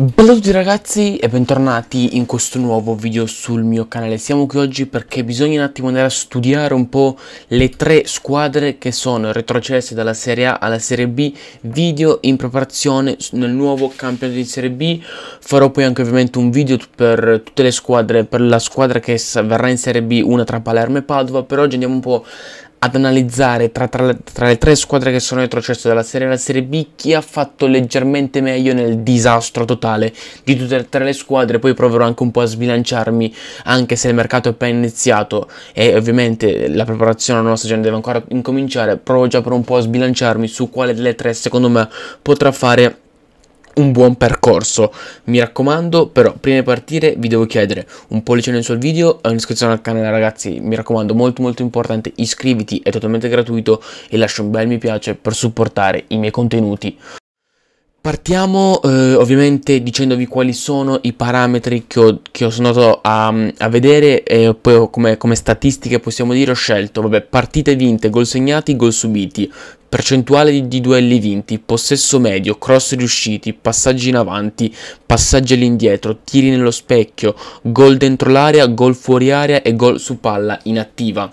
Bello a tutti ragazzi e bentornati in questo nuovo video sul mio canale Siamo qui oggi perché bisogna un attimo andare a studiare un po' le tre squadre che sono retrocesse dalla Serie A alla Serie B Video in preparazione nel nuovo campionato di Serie B Farò poi anche ovviamente un video per tutte le squadre, per la squadra che verrà in Serie B, una tra Palermo e Padova Per oggi andiamo un po' ad analizzare tra, tra, tra, le tre squadre che sono retrocesse dalla Serie A alla Serie B chi ha fatto leggermente meglio nel disastro totale di tutte e tre le squadre, poi proverò anche un po' a sbilanciarmi anche se il mercato è appena iniziato e ovviamente la preparazione alla nuova stagione deve ancora incominciare, provo già per un po' a sbilanciarmi su quale delle tre secondo me potrà fare un buon percorso. Mi raccomando, però, prima di partire vi devo chiedere un pollice nel suo video e un'iscrizione al canale, ragazzi. Mi raccomando, molto molto importante, iscriviti, è totalmente gratuito e lascia un bel mi piace per supportare i miei contenuti. Partiamo eh, ovviamente dicendovi quali sono i parametri che, ho, che ho andato a, a, vedere e poi come, come, statistiche possiamo dire ho scelto vabbè, partite vinte, gol segnati, gol subiti, percentuale di, di, duelli vinti, possesso medio, cross riusciti, passaggi in avanti, passaggi all'indietro, tiri nello specchio, gol dentro l'area, gol fuori area e gol su palla inattiva.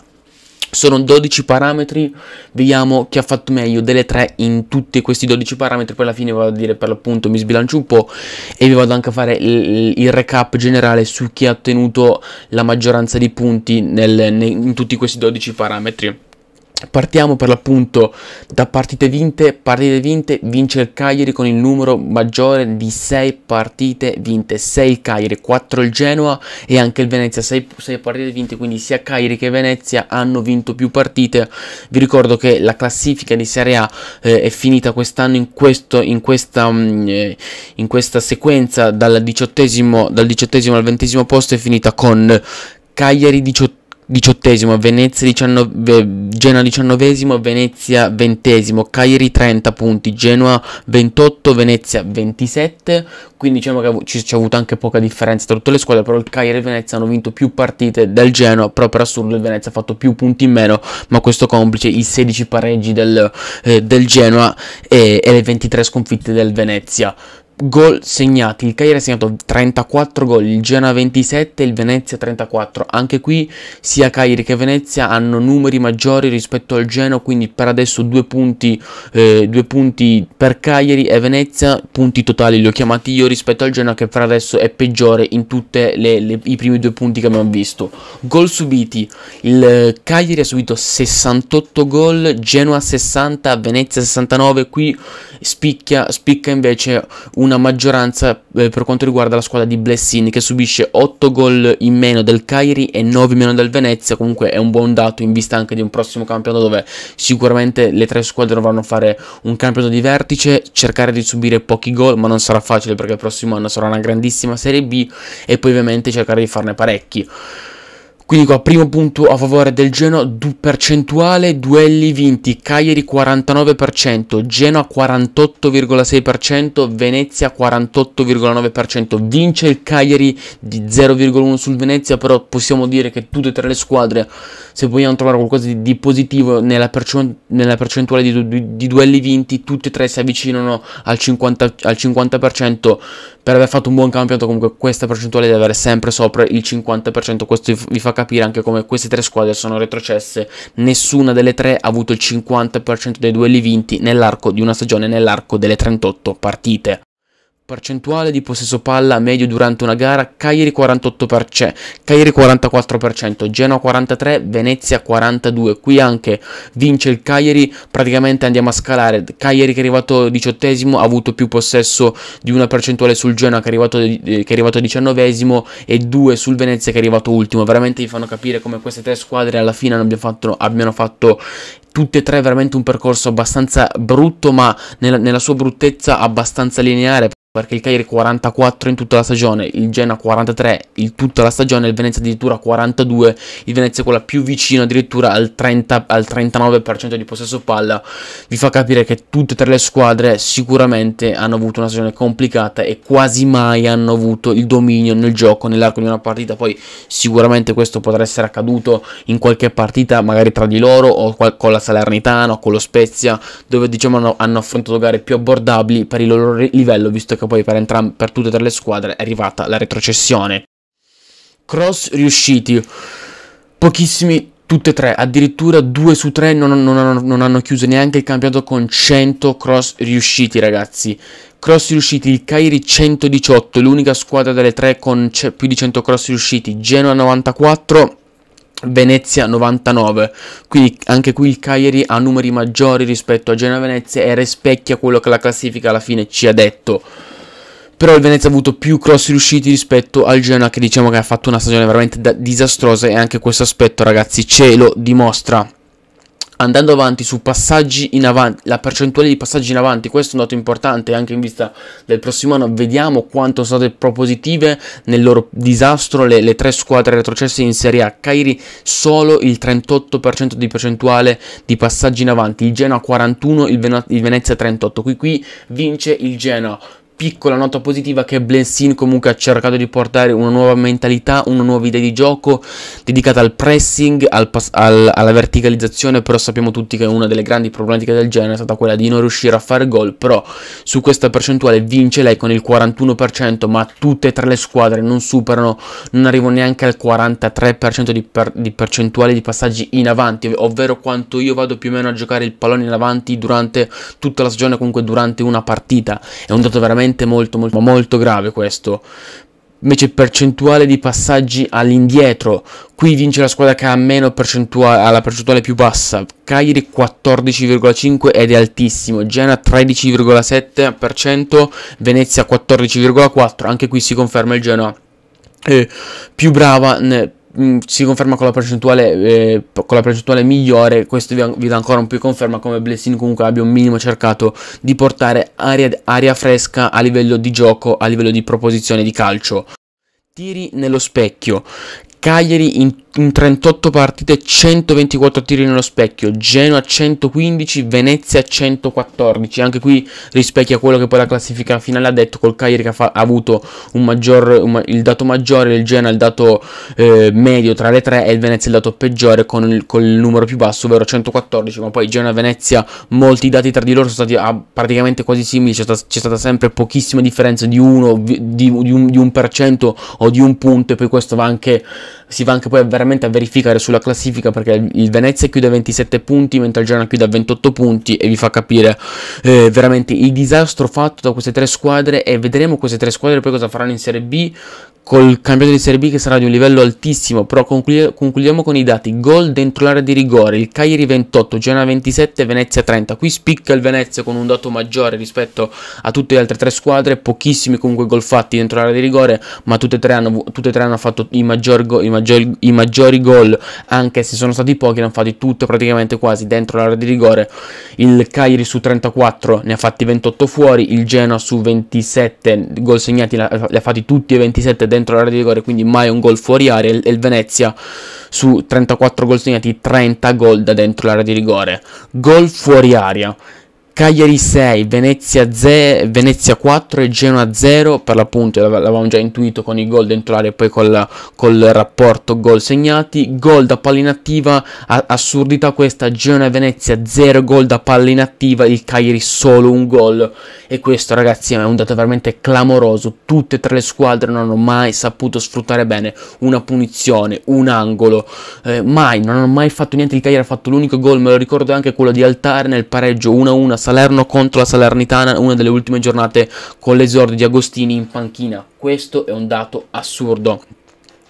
Sono 12 parametri, vediamo chi ha fatto meglio delle tre in tutti questi 12 parametri, poi alla fine vado a dire per l'appunto mi sbilancio un po' e vi vado anche a fare il, il recap generale su chi ha ottenuto la maggioranza di punti nel, ne, in tutti questi 12 parametri. Partiamo per l'appunto da partite vinte, partite vinte vince il Cagliari con il numero maggiore di 6 partite vinte, 6 il Cagliari, 4 il Genoa e anche il Venezia, 6, partite vinte, quindi sia Cagliari che Venezia hanno vinto più partite, vi ricordo che la classifica di Serie A eh, è finita quest'anno in, questo, in, questa, mm, eh, in questa sequenza dal 18, dal diciottesimo al 20 posto è finita con Cagliari 18 diciottesimo, Venezia 19, Genoa diciannovesimo, Venezia ventesimo, Cagliari 30 punti, Genoa 28, Venezia 27, quindi diciamo che ci, c'è avuto anche poca differenza tra tutte le squadre, però il Cagliari e Venezia hanno vinto più partite del Genoa, proprio per assurdo il Venezia ha fatto più punti in meno, ma questo complice i 16 pareggi del, eh, del Genoa e, e le 23 sconfitte del Venezia gol segnati. Il Cagliari ha segnato 34 gol, il Genoa 27 il Venezia 34. Anche qui sia Cagliari che Venezia hanno numeri maggiori rispetto al Genoa, quindi per adesso due punti, eh, due punti per Cagliari e Venezia, punti totali li ho chiamati io rispetto al Genoa che per adesso è peggiore in tutti i primi due punti che abbiamo visto. Gol subiti, il Cagliari ha subito 68 gol, Genoa 60, Venezia 69, qui spicchia, spicca invece un una maggioranza eh, per quanto riguarda la squadra di Blessin che subisce 8 gol in meno del Cairi e 9 in meno del Venezia, comunque è un buon dato in vista anche di un prossimo campionato dove sicuramente le tre squadre dovranno fare un campionato di vertice, cercare di subire pochi gol, ma non sarà facile perché il prossimo anno sarà una grandissima Serie B e poi ovviamente cercare di farne parecchi. Quindi qua primo punto a favore del Genoa, du percentuale duelli vinti, Cagliari 49%, Genoa 48,6%, Venezia 48,9%. Vince il Cagliari di 0,1 sul Venezia, però possiamo dire che tutte e tre le squadre, se vogliamo trovare qualcosa di, di positivo nella, nella percentuale di, di, di, duelli vinti, tutte e tre si avvicinano al 50%, al 50% per aver fatto un buon campionato. Comunque questa percentuale deve avere sempre sopra il 50%, questo vi fa capire anche come queste tre squadre sono retrocesse. Nessuna delle tre ha avuto il 50% dei duelli vinti nell'arco di una stagione, nell'arco delle 38 partite. Percentuale di possesso palla medio durante una gara, Cagliari 48%, Cagliari 44%, Genoa 43%, Venezia 42%. Qui anche vince il Cagliari, praticamente andiamo a scalare. Cagliari che è arrivato diciottesimo ha avuto più possesso di una percentuale sul Genoa che è arrivato, eh, che è arrivato diciannovesimo e 2 sul Venezia che è arrivato ultimo. Veramente vi fanno capire come queste tre squadre alla fine abbiano fatto, abbiano fatto tutte e tre veramente un percorso abbastanza brutto ma nella, nella sua bruttezza abbastanza lineare perché il Cagliari 44 in tutta la stagione, il Genoa 43 in tutta la stagione, il Venezia addirittura 42, il Venezia è quella più vicina addirittura al, 30, al 39% di possesso palla, vi fa capire che tutte e tre le squadre sicuramente hanno avuto una stagione complicata e quasi mai hanno avuto il dominio nel gioco nell'arco di una partita, poi sicuramente questo potrà essere accaduto in qualche partita magari tra di loro o con la Salernitana o con lo Spezia, dove diciamo hanno, hanno affrontato gare più abbordabili per il loro livello, visto che Tedesco, poi per, per tutte e tre le squadre è arrivata la retrocessione. Cross riusciti, pochissimi tutte e tre, addirittura due su tre non, non, non, non, hanno chiuso neanche il campionato con 100 cross riusciti ragazzi. Cross riusciti, il Cairi 118, l'unica squadra delle tre con più di 100 cross riusciti, Genoa 94, Venezia 99, quindi anche qui il Cagliari ha numeri maggiori rispetto a Genoa Venezia e rispecchia quello che la classifica alla fine ci ha detto. Però il Venezia ha avuto più cross riusciti rispetto al Genoa che diciamo che ha fatto una stagione veramente disastrosa e anche questo aspetto ragazzi ce lo dimostra andando avanti su passaggi in avanti, la percentuale di passaggi in avanti, questo è un dato importante anche in vista del prossimo anno, vediamo quanto sono state propositive nel loro disastro le, le tre squadre retrocesse in Serie A, Cairi solo il 38% di percentuale di passaggi in avanti, il Genoa 41, il, Venezia 38, qui, qui vince il Genoa, piccola nota positiva che Blensin comunque ha cercato di portare una nuova mentalità, una nuova idea di gioco dedicata al pressing, al al, alla verticalizzazione, però sappiamo tutti che una delle grandi problematiche del genere è stata quella di non riuscire a fare gol, però su questa percentuale vince lei con il 41%, ma tutte e tre le squadre non superano, non arrivano neanche al 43% di, per di percentuale di passaggi in avanti, ovvero quanto io vado più o meno a giocare il pallone in avanti durante tutta la stagione, comunque durante una partita. È un dato veramente veramente molto, molto, molto grave questo. Invece percentuale di passaggi all'indietro. Qui vince la squadra che ha meno percentuale, ha la percentuale più bassa. Cagliari 14,5 ed è altissimo. Gena 13,7%. Venezia 14,4. Anche qui si conferma il Genoa eh, più brava. Ne, Mm, si conferma con la percentuale, eh, con la percentuale migliore, questo vi, vi, dà ancora un più conferma come Blessing comunque abbia un minimo cercato di portare aria, aria fresca a livello di gioco, a livello di proposizione di calcio. Tiri nello specchio, Cagliari in, in 38 partite 124 tiri nello specchio, Genoa 115, Venezia 114, anche qui rispecchia quello che poi la classifica finale ha detto col Cagliari che ha, fa- ha avuto un maggior, un, il dato maggiore, il Genoa il dato eh, medio tra le tre e il Venezia il dato peggiore con il, con il numero più basso, ovvero 114, ma poi Genoa e Venezia molti dati tra di loro sono stati ah, praticamente quasi simili, c'è, sta- c'è, stata sempre pochissima differenza di 1, di, di, di un per o di un punto e poi questo va anche si va anche poi veramente a verificare sulla classifica perché il Venezia chiude a 27 punti mentre il Girona chiude a 28 punti e vi fa capire eh, veramente il disastro fatto da queste tre squadre e vedremo queste tre squadre poi cosa faranno in Serie B col campionato di Serie B che sarà di un livello altissimo, però concludiamo con i dati. Gol dentro l'area di rigore, il Cagliari 28, Genoa 27, Venezia 30. Qui spicca il Venezia con un dato maggiore rispetto a tutte le altre tre squadre, pochissimi comunque gol fatti dentro l'area di rigore, ma tutte e tre hanno, e tre hanno fatto i, maggior go, i, maggior, i maggiori gol, anche se sono stati pochi, ne hanno fatti tutte praticamente quasi dentro l'area di rigore. Il Cagliari su 34 ne ha fatti 28 fuori, il Genoa su 27 gol segnati li ha fatti tutti e 27 dentro dentro l'area di rigore, quindi mai un gol fuori area e il Venezia su 34 gol segnati 30 gol da dentro l'area di rigore. Gol fuori area Cagliari 6, Venezia, 0, Venezia 4 e Genoa 0, per l'appunto l'avevamo già intuito con i gol dentro l'area e poi col, col rapporto gol segnati, gol da palla inattiva, assurdità questa, Genoa e Venezia 0 gol da palla inattiva, il Cagliari solo un gol e questo ragazzi è un dato veramente clamoroso, tutte e tre le squadre non hanno mai saputo sfruttare bene una punizione, un angolo, eh, mai, non hanno mai fatto niente, il Cagliari ha fatto l'unico gol, me lo ricordo anche quello di Altare nel pareggio 1-1 Salerno contro la Salernitana, una delle ultime giornate con l'esordio di Agostini in panchina. Questo è un dato assurdo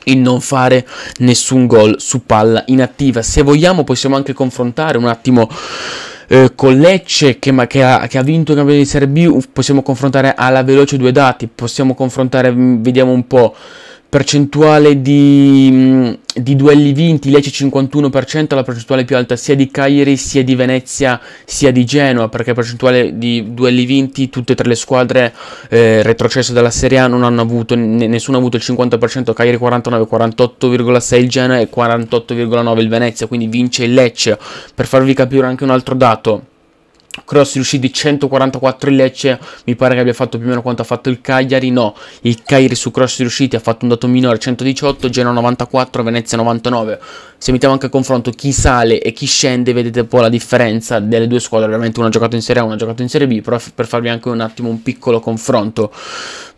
Il non fare nessun gol su palla inattiva. Se vogliamo possiamo anche confrontare un attimo eh, con Lecce che, ma, che, ha, che, ha, vinto il campionato di Serie B, possiamo confrontare alla veloce due dati, possiamo confrontare, mm, vediamo un po' percentuale di, mm, di, duelli vinti, Lecce 51%, la percentuale più alta sia di Cagliari, sia di Venezia, sia di Genoa, perché percentuale di duelli vinti tutte e tre le squadre eh, retrocesse dalla Serie A non hanno avuto, nessuno ha avuto il 50%, Cagliari 49, 48,6 il Genoa e 48,9 il Venezia, quindi vince il Lecce. Per farvi capire anche un altro dato Cross riusciti 144 in Lecce, mi pare che abbia fatto più o meno quanto ha fatto il Cagliari, no, il Cagliari su cross riusciti ha fatto un dato minore 118, Genoa 94, Venezia 99. Se mettiamo anche a confronto chi sale e chi scende, vedete un po' la differenza delle due squadre, ovviamente una ha giocato in Serie A, e una ha giocato in Serie B, però per farvi anche un attimo un piccolo confronto.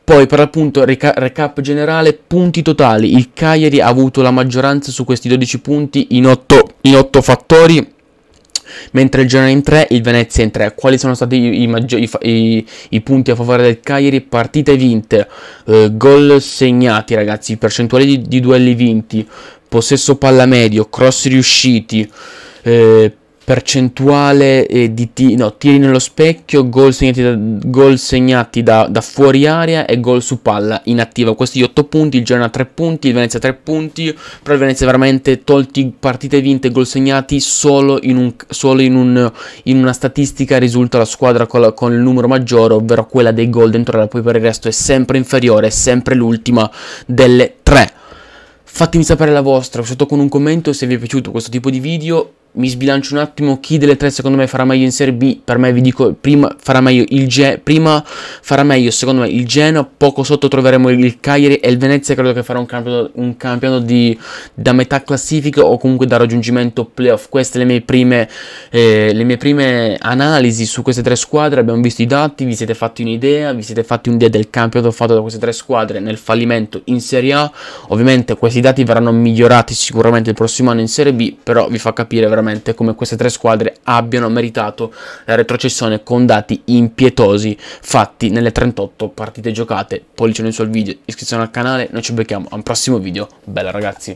Poi per l'appunto reca recap generale, punti totali, il Cagliari ha avuto la maggioranza su questi 12 punti in 8, in 8 fattori mentre il Genoa in 3, il Venezia in 3. Quali sono stati i, i, i, i punti a favore del Cagliari? Partite vinte, eh, gol segnati ragazzi, percentuali di, di, duelli vinti, possesso palla medio, cross riusciti, eh, percentuale eh, di t- no, tiri nello specchio, gol segnati, da, goal segnati da, da, fuori area e gol su palla inattiva. Questi 8 punti, il Genoa 3 punti, il Venezia 3 punti, però il Venezia veramente tolti partite vinte gol segnati solo, in, un, solo in, un, in, una statistica risulta la squadra con, la, con il numero maggiore, ovvero quella dei gol dentro la poi per il resto è sempre inferiore, è sempre l'ultima delle 3. Fatemi sapere la vostra, sotto con un commento se vi è piaciuto questo tipo di video mi sbilancio un attimo chi delle tre secondo me farà meglio in Serie B per me vi dico prima farà meglio il Ge- prima farà meglio secondo me il Genoa poco sotto troveremo il Cagliari e il Venezia credo che farà un campionato, un campionato di, da metà classifica o comunque da raggiungimento playoff queste le mie prime, eh, le mie prime analisi su queste tre squadre abbiamo visto i dati vi siete fatti un'idea vi siete fatti un'idea del campionato fatto da queste tre squadre nel fallimento in Serie A ovviamente questi dati verranno migliorati sicuramente il prossimo anno in Serie B però vi fa capire veramente sinceramente come queste tre squadre abbiano meritato la retrocessione con dati impietosi fatti nelle 38 partite giocate. Pollicione sul video, iscrizione al canale, noi ci becchiamo a un prossimo video. Bella ragazzi!